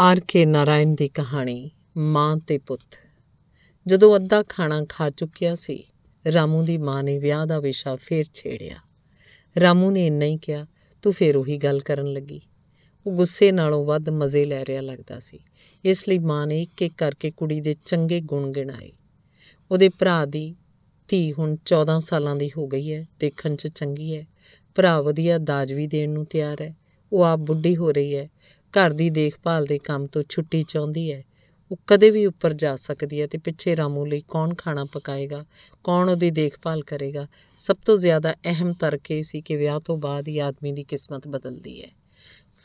R K Narayan ਦੀ ਕਹਾਣੀ ਮਾਂ ਤੇ ਪੁੱਤ ਜਦੋਂ ਅੱਧਾ ਖਾਣਾ ਖਾ ਚੁੱਕਿਆ ਸੀ ਰਾਮੂ ਦੀ ਮਾਂ ਨੇ ਵਿਆਹ ਦਾ ਵਿਸ਼ਾ ਫੇਰ ਛੇੜਿਆ ਰਾਮੂ ਨੇ ਇੰਨਾ ਹੀ ਕਿਹਾ ਤੂੰ ਫੇਰ ਉਹੀ ਗੱਲ ਕਰਨ ਲੱਗੀ ਉਹ ਗੁੱਸੇ ਨਾਲੋਂ ਵੱਧ ਮਜ਼ੇ ਲੈ ਰਿਹਾ ਲੱਗਦਾ ਸੀ ਇਸ ਲਈ ਮਾਂ ਨੇ ਇੱਕ ਇੱਕ ਕਰਕੇ ਕੁੜੀ ਦੇ ਚੰਗੇ ਗੁਣ ਗਿਣਾਏ ਉਹਦੇ ਭਰਾ ਦੀ ਧੀ ਹੁਣ 14 ਸਾਲਾਂ ਦੀ ਹੋ ਗਈ ਹੈ ਦੇਖਣ 'ਚ ਚੰਗੀ ਹੈ ਭਰਾ ਵਧੀਆ ਦਾਜ ਵੀ ਦੇਣ ਨੂੰ ਤਿਆਰ ਹੈ ਉਹ ਆਪ ਬੁੱਢੀ ਹੋ ਰਹੀ ਹੈ ਘਰ ਦੀ ਦੇਖਭਾਲ ਦੇ ਕੰਮ ਤੋਂ ਛੁੱਟੀ ਚਾਹੁੰਦੀ ਹੈ ਉਹ ਕਦੇ ਵੀ ਉੱਪਰ ਜਾ ਸਕਦੀ ਹੈ ਤੇ ਪਿੱਛੇ ਰਾਮੂ ਲਈ ਕੌਣ ਖਾਣਾ ਪਕਾਏਗਾ ਕੌਣ ਉਹਦੀ ਦੇਖਭਾਲ ਕਰੇਗਾ ਸਭ ਤੋਂ ਜ਼ਿਆਦਾ ਅਹਿਮ ਤਰਕ ਇਹ ਸੀ ਕਿ ਵਿਆਹ ਤੋਂ ਬਾਅਦ ਹੀ ਆਦਮੀ ਦੀ ਕਿਸਮਤ ਬਦਲਦੀ ਹੈ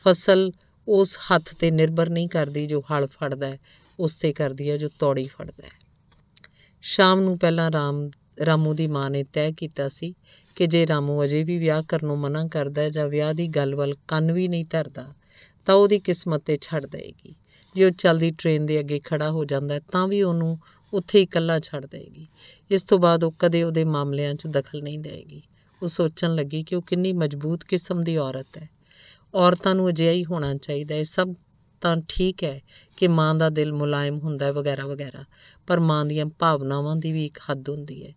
ਫਸਲ ਉਸ ਹੱਥ ਤੇ ਨਿਰਭਰ ਨਹੀਂ ਕਰਦੀ ਜੋ ਹਲ ਫੜਦਾ ਹੈ ਉਸ ਤੇ ਕਰਦੀ ਹੈ ਜੋ ਤੌੜੀ ਫੜਦਾ ਹੈ ਸ਼ਾਮ ਨੂੰ ਪਹਿਲਾਂ ਰਾਮ ਰਾਮੂ ਦੀ ਮਾਂ ਨੇ ਤੈਅ ਕੀਤਾ ਸੀ ਕਿ ਜੇ ਰਾਮੂ ਅਜੇ ਵੀ ਵਿਆਹ ਕਰਨੋਂ ਮਨਾ ਕਰਦਾ ਹੈ ਜਾਂ ਵਿਆਹ ਦੀ ਗੱਲ ਵੱਲ ਕੰਨ ਵੀ ਨਹੀਂ ਧਰਦਾ ਤਾਂ ਉਹਦੀ ਕਿਸਮਤ ਤੇ ਛੱਡ ਦੇਗੀ ਜੇ ਉਹ ਚੱਲਦੀ ਟ੍ਰੇਨ ਦੇ ਅੱਗੇ ਖੜਾ ਹੋ ਜਾਂਦਾ ਤਾਂ ਵੀ ਉਹਨੂੰ ਉੱਥੇ ਹੀ ਇਕੱਲਾ ਛੱਡ ਦੇਗੀ ਇਸ ਤੋਂ ਬਾਅਦ ਉਹ ਕਦੇ ਉਹਦੇ ਮਾਮਲਿਆਂ 'ਚ ਦਖਲ ਨਹੀਂ ਦੇਗੀ ਉਹ ਸੋਚਣ ਲੱਗੀ ਕਿ ਉਹ ਕਿੰਨੀ ਮਜ਼ਬੂਤ ਕਿਸਮ ਦੀ ਔਰਤ ਹੈ ਔਰਤਾਂ ਨੂੰ ਅਜਿਹਾ ਹੀ ਹੋਣਾ ਚਾਹੀਦਾ ਹੈ ਸਭ ਤਾਂ ਠੀਕ ਹੈ ਕਿ ਮਾਂ ਦਾ ਦਿਲ ਮੁਲਾਇਮ ਹੁੰਦਾ ਹੈ ਵਗੈਰਾ ਵਗੈਰਾ ਪਰ ਮਾਂ ਦੀਆਂ ਭਾਵਨਾਵਾਂ ਦੀ ਵੀ ਇੱਕ ਹੱਦ ਹੁੰਦੀ ਹੈ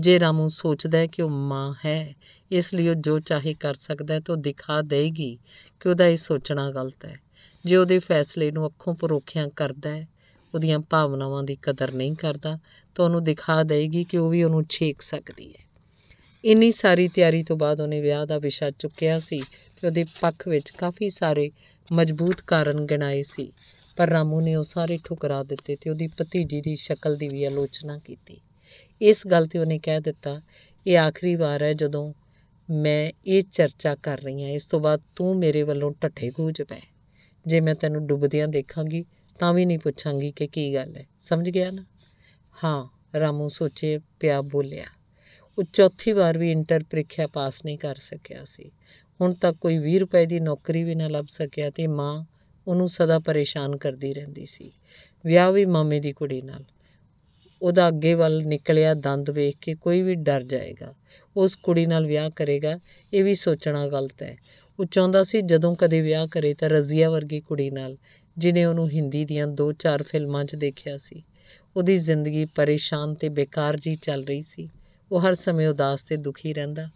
ਜੇ ਰਾਮੂ ਸੋਚਦਾ ਹੈ ਕਿ ਉਹ ਮਾਂ ਹੈ ਇਸ ਲਈ ਉਹ ਜੋ ਚਾਹੇ ਕਰ ਸਕਦਾ ਹੈ ਤਾਂ ਦਿਖਾ ਦੇਗੀ ਕਿ ਉਹਦਾ ਇਹ ਸੋਚਣਾ ਗਲਤ ਹੈ ਜੇ ਉਹਦੇ ਫੈਸਲੇ ਨੂੰ ਅੱਖੋਂ ਪਰੋਖਿਆਂ ਕਰਦਾ ਹੈ ਉਹਦੀਆਂ ਭਾਵਨਾਵਾਂ ਦੀ ਕਦਰ ਨਹੀਂ ਕਰਦਾ ਤਾਂ ਉਹਨੂੰ ਦਿਖਾ ਦੇਗੀ ਕਿ ਉਹ ਵੀ ਉਹਨੂੰ ਛੇਕ ਸਕਦੀ ਹੈ ਇੰਨੀ ਸਾਰੀ ਤਿਆਰੀ ਤੋਂ ਬਾਅਦ ਉਹਨੇ ਵਿਆਹ ਦਾ ਵਿਸ਼ਾ ਚੁੱਕਿਆ ਸੀ ਤੇ ਉਹਦੇ ਪੱਖ ਵਿੱਚ ਕਾਫੀ ਸਾਰੇ ਮਜ਼ਬੂਤ ਕਾਰਨ ਗਿਣਾਏ ਸੀ ਪਰ ਰਾਮੂ ਨੇ ਉਹ ਸਾਰੇ ਠੁਕਰਾ ਦਿੱਤੇ ਤੇ ਉਹਦੀ ਭਤੀਜੀ ਦੀ ਸ਼ਕਲ ਦੀ ਵੀ ਆਲੋਚਨਾ ਕੀਤੀ ਇਸ ਗੱਲ ਤੇ ਉਹਨੇ ਕਹਿ ਦਿੱਤਾ ਇਹ ਆਖਰੀ ਵਾਰ ਹੈ ਜਦੋਂ ਮੈਂ ਇਹ ਚਰਚਾ ਕਰ ਰਹੀ ਹਾਂ ਇਸ ਤੋਂ ਬਾਅਦ ਤੂੰ ਮੇਰੇ ਵੱਲੋਂ ਟੱਠੇ ਗੂਜ ਪੈ ਜੇ ਮੈਂ ਤੈਨੂੰ ਡੁੱਬਦਿਆਂ ਦੇਖਾਂਗੀ ਤਾਂ ਵੀ ਨਹੀਂ ਪੁੱਛਾਂਗੀ ਕਿ ਕੀ ਗੱਲ ਹੈ ਸਮਝ ਗਿਆ ਨਾ ਹਾਂ ਰਾਮੂ ਸੋਚੇ ਪਿਆ ਬੋਲਿਆ ਉਹ ਚੌਥੀ ਵਾਰ ਵੀ ਇੰਟਰ ਪ੍ਰੀਖਿਆ ਪਾਸ ਨਹੀਂ ਕਰ ਸਕਿਆ ਸੀ ਹੁਣ ਤੱਕ ਕੋਈ 20 ਰੁਪਏ ਦੀ ਨੌਕਰੀ ਵੀ ਨਾ ਲੱਭ ਸਕਿਆ ਤੇ ਮਾਂ ਉਹਨੂੰ ਸਦਾ ਪਰੇਸ਼ਾਨ ਕਰਦੀ ਰਹਿੰਦੀ ਸੀ ਵਿਆਹ ਵੀ ਮਾਮੇ ਦੀ ਕੁੜੀ ਨਾਲ ਉਹਦਾ ਅੱਗੇ ਵੱਲ ਨਿਕਲਿਆ ਦੰਦ ਵੇਖ ਕੇ ਕੋਈ ਵੀ ਡਰ ਜਾਏਗਾ ਉਸ ਕੁੜੀ ਨਾਲ ਵਿਆਹ ਕਰੇਗਾ ਇਹ ਵੀ ਸੋਚਣਾ ਗਲਤ ਹੈ ਉਹ ਚਾਹੁੰਦਾ ਸੀ ਜਦੋਂ ਕਦੇ ਵਿਆਹ ਕਰੇ ਤਾਂ ਰਜ਼ੀਆ ਵਰਗੀ ਕੁੜੀ ਨਾਲ ਜਿਨੇ ਉਹਨੂੰ ਹਿੰਦੀ ਦੀਆਂ ਦੋ ਚਾਰ ਫਿਲਮਾਂ 'ਚ ਦੇਖਿਆ ਸੀ ਉਹਦੀ ਜ਼ਿੰਦਗੀ ਪਰੇਸ਼ਾਨ ਤੇ ਬੇਕਾਰ ਜੀ ਚੱਲ ਰਹੀ ਸੀ ਉਹ ਹਰ ਸਮੇਂ ਉਦਾਸ ਤੇ ਦੁਖੀ ਰਹਿੰਦਾ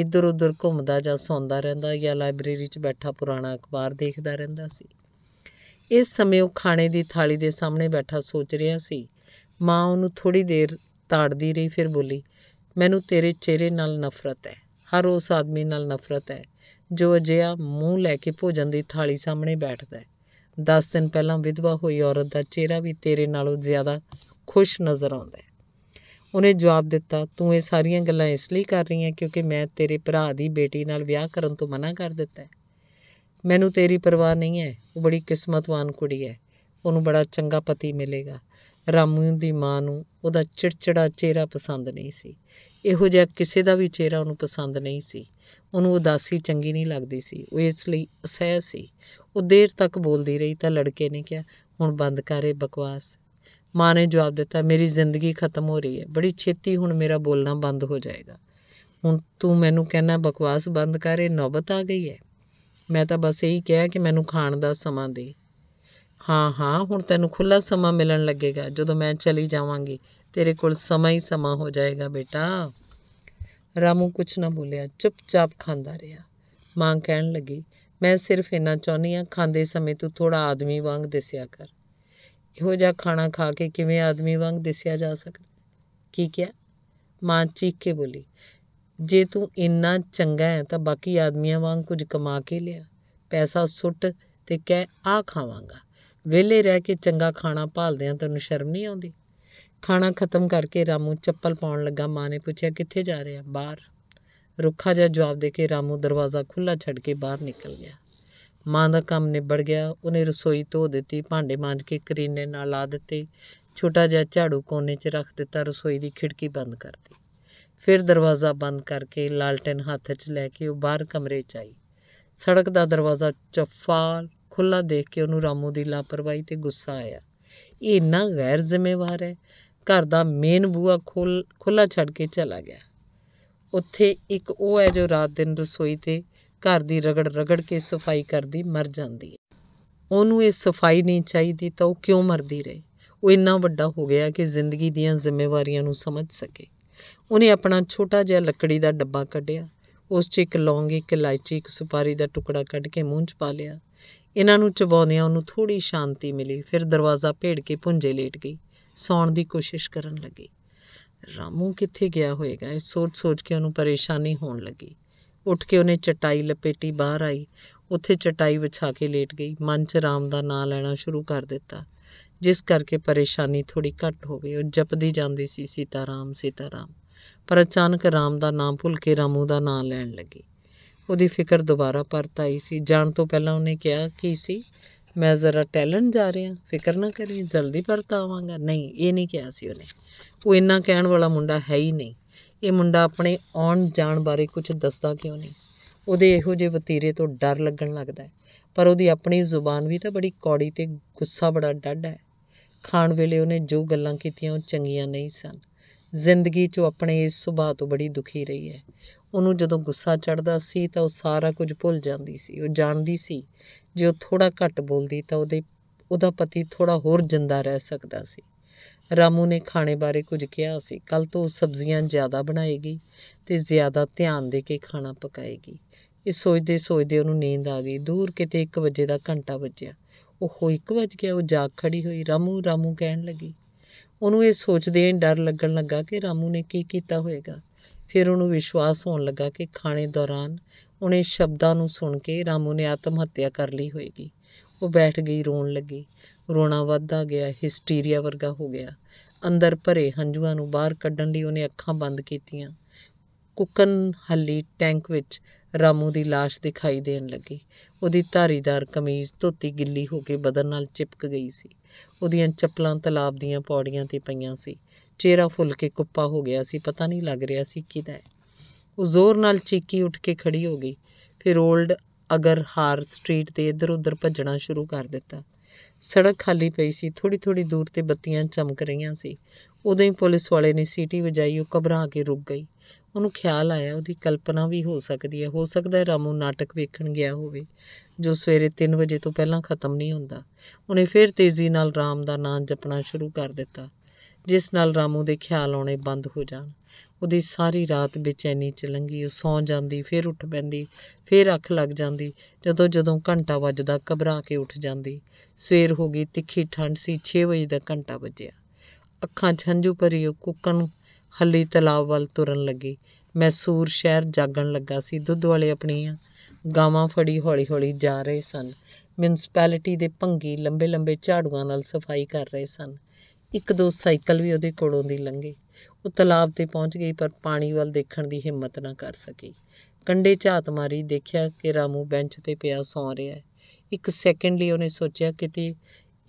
ਇੱਧਰ ਉੱਧਰ ਘੁੰਮਦਾ ਜਾਂ ਸੌਂਦਾ ਰਹਿੰਦਾ ਜਾਂ ਲਾਇਬ੍ਰੇਰੀ 'ਚ ਬੈਠਾ ਪੁਰਾਣਾ ਅਖਬਾਰ ਦੇਖਦਾ ਰਹਿੰਦਾ ਸੀ ਇਸ ਸਮੇਂ ਉਹ ਖਾਣੇ ਦੀ ਥਾਲੀ ਦੇ ਸਾਹਮਣੇ ਬੈਠਾ ਸੋਚ ਰਿਹਾ ਸੀ ਮਾਂ ਉਹਨੂੰ ਥੋੜੀ ਦੇਰ ਤਾੜਦੀ ਰਹੀ ਫਿਰ ਬੋਲੀ ਮੈਨੂੰ ਤੇਰੇ ਚਿਹਰੇ ਨਾਲ ਨਫ਼ਰਤ ਹੈ ਹਰ ਉਸ ਆਦਮੀ ਨਾਲ ਨਫ਼ਰਤ ਹੈ ਜੋ ਅਜਿਹਾ ਮੂੰਹ ਲੈ ਕੇ ਭੋਜਨ ਦੀ ਥਾਲੀ ਸਾਹਮਣੇ ਬੈਠਦਾ ਹੈ 10 ਦਿਨ ਪਹਿਲਾਂ ਵਿਧਵਾ ਹੋਈ ਔਰਤ ਦਾ ਚਿਹਰਾ ਵੀ ਤੇਰੇ ਨਾਲੋਂ ਜ਼ਿਆਦਾ ਖੁਸ਼ ਨਜ਼ਰ ਆਉਂਦਾ ਹੈ ਉਹਨੇ ਜਵਾਬ ਦਿੱਤਾ ਤੂੰ ਇਹ ਸਾਰੀਆਂ ਗੱਲਾਂ ਇਸ ਲਈ ਕਰ ਰਹੀ ਹੈ ਕਿਉਂਕਿ ਮੈਂ ਤੇਰੇ ਭਰਾ ਦੀ ਬੇਟੀ ਨਾਲ ਵਿਆਹ ਕਰਨ ਤੋਂ ਮਨਾ ਕਰ ਦਿੱਤਾ ਹੈ ਮੈਨੂੰ ਤੇਰੀ ਪਰਵਾਹ ਨਹੀਂ ਹੈ ਉਹ ਬੜੀ ਕਿਸਮਤਵਾਨ ਕੁੜੀ ਹੈ ਉਹਨੂੰ ਬੜਾ ਚੰਗਾ ਪਤੀ ਮਿਲੇਗਾ ਰਾਮੂ ਦੀ ਮਾਂ ਨੂੰ ਉਹਦਾ ਚਿੜਚਿੜਾ ਚਿਹਰਾ ਪਸੰਦ ਨਹੀਂ ਸੀ ਇਹੋ ਜਿਹਾ ਕਿਸੇ ਦਾ ਵੀ ਚਿਹਰਾ ਉਹਨੂੰ ਪਸੰਦ ਨਹੀਂ ਸੀ ਉਹਨੂੰ ਉਦਾਸੀ ਚੰਗੀ ਨਹੀਂ ਲੱਗਦੀ ਸੀ ਉਹ ਇਸ ਲਈ ਅਸਹਿ ਸੀ ਉਹ ਦੇਰ ਤੱਕ ਬੋਲਦੀ ਰਹੀ ਤਾਂ ਲੜਕੇ ਨੇ ਕਿਹਾ ਹੁਣ ਬੰਦ ਕਰ ਇਹ ਬਕਵਾਸ ਮਾਂ ਨੇ ਜਵਾਬ ਦਿੱਤਾ ਮੇਰੀ ਜ਼ਿੰਦਗੀ ਖਤਮ ਹੋ ਰਹੀ ਹੈ ਬੜੀ ਛੇਤੀ ਹੁਣ ਮੇਰਾ ਬੋਲਣਾ ਬੰਦ ਹੋ ਜਾਏਗਾ ਹੁਣ ਤੂੰ ਮੈਨੂੰ ਕਹਿਣਾ ਬਕਵਾਸ ਬੰਦ ਕਰ ਇਹ ਨੌਬਤ ਆ ਗਈ ਹੈ ਮੈਂ ਤਾਂ ਬਸ ਇਹੀ ਕਿਹਾ ਕਿ ਮੈਨੂੰ ਖਾਣ ਦਾ ਸਮਾਂ ਦੇ ਹਾਂ ਹਾਂ ਹੁਣ ਤੈਨੂੰ ਖੁੱਲਾ ਸਮਾਂ ਮਿਲਣ ਲੱਗੇਗਾ ਜਦੋਂ ਮੈਂ ਚਲੀ ਜਾਵਾਂਗੀ ਤੇਰੇ ਕੋਲ ਸਮਾਂ ਹੀ ਸਮਾਂ ਹੋ ਜਾਏਗਾ ਬੇਟਾ ਰਾਮੂ ਕੁਛ ਨਾ ਬੋਲਿਆ ਚੁੱਪਚਾਪ ਖਾਂਦਾ ਰਿਹਾ ਮਾਂ ਕਹਿਣ ਲੱਗੀ ਮੈਂ ਸਿਰਫ ਇਹਨਾਂ ਚਾਹੁੰਦੀ ਆ ਖਾਂਦੇ ਸਮੇਂ ਤੂੰ ਥੋੜਾ ਆਦਮੀ ਵਾਂਗ ਦਿਸਿਆ ਕਰ ਇਹੋ ਜਿਹਾ ਖਾਣਾ ਖਾ ਕੇ ਕਿਵੇਂ ਆਦਮੀ ਵਾਂਗ ਦਿਸਿਆ ਜਾ ਸਕਦਾ ਕੀ ਕਿਹਾ ਮਾਂ ਚੀਕ ਕੇ ਬੋਲੀ ਜੇ ਤੂੰ ਇੰਨਾ ਚੰਗਾ ਹੈ ਤਾਂ ਬਾਕੀ ਆਦਮੀਆਂ ਵਾਂਗ ਕੁਝ ਕਮਾ ਕੇ ਲਿਆ ਪੈਸਾ ਸੁੱਟ ਤੇ ਕਹਿ ਆ ਖਾਵਾਂਗਾ ਵਿਹਲੇ ਰਹਿ ਕੇ ਚੰਗਾ ਖਾਣਾ ਭਾਲਦੇ ਆ ਤੈਨੂੰ ਸ਼ਰਮ ਨਹੀਂ ਆਉਂਦੀ ਖਾਣਾ ਖਤਮ ਕਰਕੇ ਰਾਮੂ ਚੱਪਲ ਪਾਉਣ ਲੱਗਾ ਮਾਂ ਨੇ ਪੁੱਛਿਆ ਕਿੱਥੇ ਜਾ ਰਿਹਾ ਬਾਹਰ ਰੁੱਖਾ ਜਿਹਾ ਜਵਾਬ ਦੇ ਕੇ ਰਾਮੂ ਦਰਵਾਜ਼ਾ ਖੁੱਲਾ ਛੱਡ ਕੇ ਬਾਹਰ ਨਿਕਲ ਗਿਆ ਮਾਂ ਦਾ ਕੰਮ ਨਿਬੜ ਗਿਆ ਉਹਨੇ ਰਸੋਈ ਧੋ ਦਿੱਤੀ ਭਾਂਡੇ ਮਾਂਜ ਕੇ ਕਰੀਨੇ ਨਾਲ ਲਾ ਦਿੱਤੇ ਛੋਟਾ ਜਿਹਾ ਝਾੜੂ ਕੋਨੇ 'ਚ ਰੱਖ ਦਿੱਤਾ ਰਸੋਈ ਦੀ ਖਿੜਕੀ ਬੰਦ ਕਰ ਦਿੱਤੀ ਫਿਰ ਦਰਵਾਜ਼ਾ ਬੰਦ ਕਰਕੇ ਲਾਲਟਨ ਹੱਥ 'ਚ ਲੈ ਕੇ ਉਹ ਬਾਹਰ ਕਮਰੇ 'ਚ ਆਈ ਸੜਕ ਦਾ ਦਰਵਾਜ਼ਾ ਚਫਾਲ ਖੁੱਲਾ ਦੇਖ ਕੇ ਉਹਨੂੰ ਰਾਮੂ ਦੀ ਲਾਪਰਵਾਹੀ ਤੇ ਗੁੱਸਾ ਆਇਆ ਇਹ ਇੰਨਾ ਗੈਰ ਜ਼ਿੰਮੇਵਾਰ ਹੈ ਘਰ ਦਾ ਮੇਨ ਬੂਆ ਖੋਲ ਖੁੱਲਾ ਛੱਡ ਕੇ ਚਲਾ ਗਿਆ ਉੱਥੇ ਇੱਕ ਉਹ ਹੈ ਜੋ ਰਾਤ ਦਿਨ ਰਸੋਈ ਤੇ ਘਰ ਦੀ ਰਗੜ ਰਗੜ ਕੇ ਸਫਾਈ ਕਰਦੀ ਮਰ ਜਾਂਦੀ ਹੈ ਉਹਨੂੰ ਇਹ ਸਫਾਈ ਨਹੀਂ ਚਾਹੀਦੀ ਤਾਂ ਉਹ ਕਿਉਂ ਮਰਦੀ ਰਹੇ ਉਹ ਇੰਨਾ ਵੱਡਾ ਹੋ ਗਿਆ ਕਿ ਜ਼ਿੰਦਗੀ ਦੀਆਂ ਜ਼ਿੰਮੇਵਾਰੀਆਂ ਨੂੰ ਸਮਝ ਸਕੇ ਉਹਨੇ ਆਪਣਾ ਛੋਟਾ ਜਿਹਾ ਲੱਕੜੀ ਦਾ ਡੱਬਾ ਕੱਢਿਆ ਉਸ 'ਚ ਇੱਕ ਲੌਂਗ ਇੱਕ ਇਲਾਇਚੀ ਇੱਕ ਸੁਪਾਰੀ ਦਾ ਟੁਕੜਾ ਕੱਢ ਕੇ ਮੂੰਹ 'ਚ ਪਾ ਲਿਆ ਇਹਨਾਂ ਨੂੰ ਚਬਾਉਂਦਿਆਂ ਉਹਨੂੰ ਥੋੜੀ ਸ਼ਾਂਤੀ ਮਿਲੀ ਫਿਰ ਦਰਵਾਜ਼ਾ ਭੇੜ ਕੇ ਪੁੰਜੇ ਲੇਟ ਗਈ ਸੌਣ ਦੀ ਕੋਸ਼ਿਸ਼ ਕਰਨ ਲੱਗੀ ਰਾਮੂ ਕਿੱਥੇ ਗਿਆ ਹੋਵੇਗਾ ਇਹ ਸੋਚ-ਸੋਚ ਕੇ ਉਹਨੂੰ ਪਰੇਸ਼ਾਨੀ ਹੋਣ ਲੱਗੀ ਉੱਠ ਕੇ ਉਹਨੇ ਚਟਾਈ ਲਪੇਟੀ ਬਾਹਰ ਆਈ ਉੱਥੇ ਚਟਾਈ ਵਿਛਾ ਕੇ ਲੇਟ ਗਈ ਮਨ 'ਚ ਰਾਮ ਦਾ ਨਾਂ ਲੈਣਾ ਸ਼ੁਰੂ ਕਰ ਦਿੱਤਾ ਜਿਸ ਕਰਕੇ ਪਰੇਸ਼ਾਨੀ ਥੋੜੀ ਘੱਟ ਹੋਵੇ ਉਹ ਜਪਦੀ ਜਾਂਦੀ ਸੀ ਸੀਤਾ ਰਾਮ ਪਰ ਅਚਾਨਕ ਰਾਮ ਦਾ ਨਾਮ ਭੁੱਲ ਕੇ ਰਾਮੂ ਦਾ ਨਾਮ ਲੈਣ ਲੱਗੀ ਉਹਦੀ ਫਿਕਰ ਦੁਬਾਰਾ ਪਰਤ ਆਈ ਸੀ ਜਾਣ ਤੋਂ ਪਹਿਲਾਂ ਉਹਨੇ ਕਿਹਾ ਕੀ ਸੀ ਮੈਂ ਜ਼ਰਾ ਟੈਲੈਂਟ ਜਾ ਰਿਹਾ ਫਿਕਰ ਨਾ ਕਰੀ ਜਲਦੀ ਪਰਤ ਆਵਾਂਗਾ ਨਹੀਂ ਇਹ ਨਹੀਂ ਕਿਹਾ ਸੀ ਉਹਨੇ ਉਹ ਇੰਨਾ ਕਹਿਣ ਵਾਲਾ ਮੁੰਡਾ ਹੈ ਹੀ ਨਹੀਂ ਇਹ ਮੁੰਡਾ ਆਪਣੇ ਆਉਣ ਜਾਣ ਬਾਰੇ ਕੁਝ ਦੱਸਦਾ ਕਿਉਂ ਨਹੀਂ ਉਹਦੇ ਇਹੋ ਜਿਹੇ ਵਤੀਰੇ ਤੋਂ ਡਰ ਲੱਗਣ ਲੱਗਦਾ ਪਰ ਉਹਦੀ ਆਪਣੀ ਜ਼ੁਬਾਨ ਵੀ ਤਾਂ ਬੜੀ ਕੌੜੀ ਤੇ ਗੁੱਸਾ ਬੜਾ ਡੱਡਾ ਹੈ ਖਾਣ ਵੇਲੇ ਉਹਨੇ ਜੋ ਗੱਲਾਂ ਕੀਤੀਆਂ ਉਹ ਚੰਗੀਆਂ ਨਹੀਂ ਸਨ ਜ਼ਿੰਦਗੀ 'ਚੋਂ ਆਪਣੇ ਇਸ ਸੁਭਾਅ ਤੋਂ ਬੜੀ ਦੁਖੀ ਰਹੀ ਹੈ ਉਹਨੂੰ ਜਦੋਂ ਗੁੱਸਾ ਚੜਦਾ ਸੀ ਤਾਂ ਉਹ ਸਾਰਾ ਕੁਝ ਭੁੱਲ ਜਾਂਦੀ ਸੀ ਉਹ ਜਾਣਦੀ ਸੀ ਜੇ ਉਹ ਥੋੜਾ ਘੱਟ ਬੋਲਦੀ ਤਾਂ ਉਹਦੇ ਉਹਦਾ ਪਤੀ ਥੋੜਾ ਹੋਰ ਜਿੰਦਾ ਰਹਿ ਸਕਦਾ ਸੀ ਰਾਮੂ ਨੇ ਖਾਣੇ ਬਾਰੇ ਕੁਝ ਕਿਹਾ ਸੀ ਕੱਲ ਤੋਂ ਉਹ ਸਬਜ਼ੀਆਂ ਜ਼ਿਆਦਾ ਬਣਾਏਗੀ ਤੇ ਜ਼ਿਆਦਾ ਧਿਆਨ ਦੇ ਕੇ ਖਾਣਾ ਪਕਾਏਗੀ ਇਹ ਸੋਚਦੇ ਸੋਚਦੇ ਉਹਨੂੰ ਨੀਂਦ ਆ ਗਈ ਦੂਰ ਕਿਤੇ 1 ਵਜੇ ਦਾ ਘੰਟਾ ਵੱਜਿਆ ਉਹ 1 ਵਜ ਗਿਆ ਉਹ ਜਾਗ ਖੜੀ ਹੋਈ ਰਾਮੂ ਰਾਮੂ ਕਹਿਣ ਲੱਗੀ ਉਹਨੂੰ ਇਹ ਸੋਚਦੇ ਹੀ ਡਰ ਲੱਗਣ ਲੱਗਾ ਕਿ ਰਾਮੂ ਨੇ ਕੀ ਕੀਤਾ ਹੋਵੇਗਾ ਫਿਰ ਉਹਨੂੰ ਵਿਸ਼ਵਾਸ ਹੋਣ ਲੱਗਾ ਕਿ ਖਾਣੇ ਦੌਰਾਨ ਉਹਨੇ ਸ਼ਬਦਾਂ ਨੂੰ ਸੁਣ ਕੇ ਰਾਮੂ ਨੇ ਆਤਮ ਹੱਤਿਆ ਕਰ ਲਈ ਹੋਵੇਗੀ ਉਹ ਬੈਠ ਗਈ ਰੋਣ ਲੱਗੀ ਰੋਣਾ ਵੱਧਦਾ ਗਿਆ ਹਿਸਟੀਰੀਆ ਵਰਗਾ ਹੋ ਗਿਆ ਅੰਦਰ ਭਰੇ ਹੰਝੂਆਂ ਨੂੰ ਬਾਹਰ ਕੱਢਣ ਲਈ ਉਹਨੇ ਅੱਖਾਂ ਬੰਦ ਕੀਤੀਆਂ ਕੁਕਨ ਹੱਲੀ ਟੈਂਕ ਵਿੱਚ ਰਾਮੂ ਦੀ লাশ ਦਿਖਾਈ ਦੇਣ ਲੱਗੀ ਉਹਦੀ ਧਾਰੀਦਾਰ ਕਮੀਜ਼ ਧੋਤੀ ਗਿੱਲੀ ਹੋ ਕੇ ਬਦਨ ਨਾਲ ਚਿਪਕ ਗਈ ਸੀ ਉਹਦੀਆਂ ਚੱਪਲਾਂ ਤਲਾਬ ਦੀਆਂ ਪੌੜੀਆਂ ਤੇ ਪਈਆਂ ਸੀ ਚਿਹਰਾ ਫੁੱਲ ਕੇ ਕੁੱਪਾ ਹੋ ਗਿਆ ਸੀ ਪਤਾ ਨਹੀਂ ਲੱਗ ਰਿਹਾ ਸੀ ਕਿਹਦਾ ਹੈ ਉਹ ਜ਼ੋਰ ਨਾਲ ਚੀਕੀ ਉੱਠ ਕੇ ਖੜੀ ਹੋ ਗਈ ਫਿਰ 올ਡ ਅਗਰ ਹਾਰ ਸਟਰੀਟ ਤੇ ਇੱਧਰ ਉੱਧਰ ਭੱਜਣਾ ਸ਼ੁਰੂ ਕਰ ਦਿੱਤਾ ਸੜਕ ਖਾਲੀ ਪਈ ਸੀ ਥੋੜੀ ਥੋੜੀ ਦੂਰ ਤੇ ਬੱਤੀਆਂ ਚਮਕ ਰਹੀਆਂ ਸੀ ਉਦੋਂ ਹੀ ਪੁਲਿਸ ਵਾਲੇ ਨੇ ਸੀਟੀ ਵਜਾਈ ਉਹ ਘਬਰਾ ਕੇ ਰੁਕ ਗਈ ਉਹਨੂੰ ਖਿਆਲ ਆਇਆ ਉਹਦੀ ਕਲਪਨਾ ਵੀ ਹੋ ਸਕਦੀ ਹੈ ਹੋ ਸਕਦਾ ਹੈ ਰਾਮੂ ਨਾਟਕ ਵੇਖਣ ਗਿਆ ਹੋਵੇ ਜੋ ਸਵੇਰੇ 3 ਵਜੇ ਤੋਂ ਪਹਿਲਾਂ ਖਤਮ ਨਹੀਂ ਹੁੰਦਾ ਉਹਨੇ ਫਿਰ ਤੇਜ਼ੀ ਨਾਲ ਰਾਮ ਦਾ ਨਾਮ ਜਪਣਾ ਸ਼ੁਰੂ ਕਰ ਦਿੱਤਾ ਜਿਸ ਨਾਲ ਰਾਮੂ ਦੇ ਖਿਆਲ ਆਉਣੇ ਬੰਦ ਹੋ ਜਾਣ ਉਹਦੀ ਸਾਰੀ ਰਾਤ ਬੇਚੈਨੀ ਚ ਲੰਗੀ ਉਹ ਸੌਂ ਜਾਂਦੀ ਫਿਰ ਉੱਠ ਪੈਂਦੀ ਫਿਰ ਅੱਖ ਲੱਗ ਜਾਂਦੀ ਜਦੋਂ ਜਦੋਂ ਘੰਟਾ ਵੱਜਦਾ ਘਬਰਾ ਕੇ ਉੱਠ ਜਾਂਦੀ ਸਵੇਰ ਹੋ ਗਈ ਤਿੱਖੀ ਠੰਡ ਸੀ 6 ਵਜੇ ਦਾ ਘੰਟਾ ਵੱਜਿਆ ਅੱਖਾਂ 'ਚ ਭਰੀ ਉਹ ਕੁੱਕਣ ਹੱਲੀ ਤਲਾਬ ਵੱਲ ਤੁਰਨ ਲੱਗੀ ਮੈਸੂਰ ਸ਼ਹਿਰ ਜਾਗਣ ਲੱਗਾ ਸੀ ਦੁੱਧ ਵਾਲੇ ਆਪਣੀਆਂ ਗਾਵਾਂ ਫੜੀ ਹੌਲੀ-ਹੌਲੀ ਜਾ ਰਹੇ ਸਨ ਮਿਊਨਿਸਪੈਲਿਟੀ ਦੇ ਭੰਗੀ ਲੰਬੇ-ਲੰਬੇ ਝਾੜੂਆਂ ਨਾਲ ਸਫਾਈ ਕਰ ਰਹੇ ਸਨ ਇੱਕ ਦੋ ਸਾਈਕਲ ਵੀ ਉਹਦੇ ਕੋਲੋਂ ਦੀ ਲੰਘੇ ਉਹ ਤਲਾਬ ਤੇ ਪਹੁੰਚ ਗਈ ਪਰ ਪਾਣੀ ਵੱਲ ਦੇਖਣ ਦੀ ਹਿੰਮਤ ਨਾ ਕਰ ਸਕੀ ਕੰਡੇ ਝਾਤ ਮਾਰੀ ਦੇਖਿਆ ਕਿ ਰਾਮੂ ਬੈਂਚ ਤੇ ਪਿਆ ਸੌਂ ਰਿਹਾ ਹੈ ਇੱਕ ਸੈਕਿੰਡ ਲਈ ਉਹਨੇ ਸੋਚਿਆ ਕਿਤੇ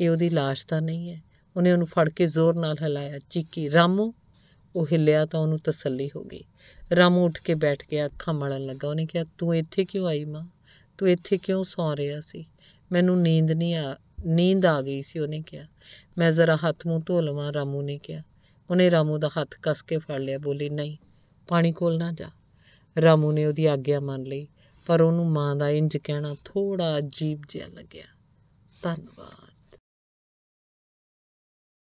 ਇਹ ਉਹਦੀ ਲਾਸ਼ ਤਾਂ ਨਹੀਂ ਹੈ ਉਹਨੇ ਉਹਨੂੰ ਫੜ ਕੇ ਜ਼ੋਰ ਨਾਲ ਹਿਲਾਇਆ ਚੀਕੀ ਰਾਮੂ ਉਹ ਹਿੱਲਿਆ ਤਾਂ ਉਹਨੂੰ ਤਸੱਲੀ ਹੋ ਗਈ ਰਾਮੂ ਉੱਠ ਕੇ ਬੈਠ ਗਿਆ ਅੱਖਾਂ ਮਲਣ ਲੱਗਾ ਉਹਨੇ ਕਿਹਾ ਤੂੰ ਇੱਥੇ ਕਿਉਂ ਆਈ ਮਾਂ ਤੂੰ ਇੱਥੇ ਕਿਉਂ ਸੌਂ ਰਿਹਾ ਸੀ ਮੈਨੂੰ ਨੀਂਦ ਨਹੀਂ ਆ ਨੀਂਦ ਆ ਗਈ ਸੀ ਉਹਨੇ ਕਿਹਾ ਮੈਂ ਜ਼ਰਾ ਹੱਥ ਮੂੰਹ ਧੋ ਲਵਾਂ ਰਾਮੂ ਨੇ ਕਿਹਾ ਉਹਨੇ ਰਾਮੂ ਦਾ ਹੱਥ ਕੱਸ ਕੇ ਫੜ ਲਿਆ ਬੋਲੀ ਨਹੀਂ ਪਾਣੀ ਕੋਲ ਨਾ ਜਾ ਰਾਮੂ ਨੇ ਉਹਦੀ ਆਗਿਆ ਮੰਨ ਲਈ ਪਰ ਉਹਨੂੰ ਮਾਂ ਦਾ ਇੰਜ ਕਹਿਣਾ ਥੋੜਾ ਅਜੀਬ ਜਿਹਾ ਲੱਗਿਆ ਧੰਨਵਾਦ